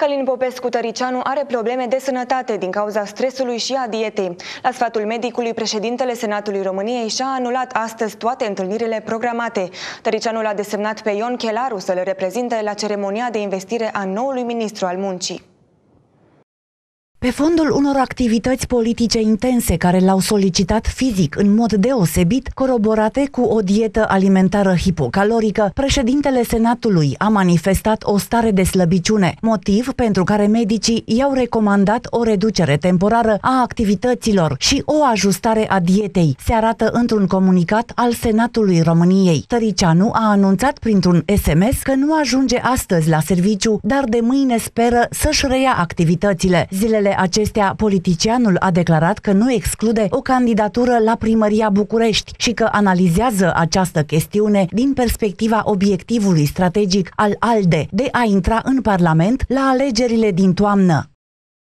Calin Popescu Tăricianu are probleme de sănătate din cauza stresului și a dietei. La sfatul medicului, președintele Senatului României și-a anulat astăzi toate întâlnirile programate. Tăricianul l-a desemnat pe Ion Chelaru să le reprezinte la ceremonia de investire a noului ministru al muncii. Pe fondul unor activități politice intense care l-au solicitat fizic în mod deosebit, coroborate cu o dietă alimentară hipocalorică, președintele Senatului a manifestat o stare de slăbiciune, motiv pentru care medicii i-au recomandat o reducere temporară a activităților și o ajustare a dietei, se arată într-un comunicat al Senatului României. Tăricianu a anunțat printr-un SMS că nu ajunge astăzi la serviciu, dar de mâine speră să-și reia activitățile. Zilele zilele acestea, politicianul a declarat că nu exclude o candidatură la primăria București și că analizează această chestiune din perspectiva obiectivului strategic al ALDE de a intra în Parlament la alegerile din toamnă.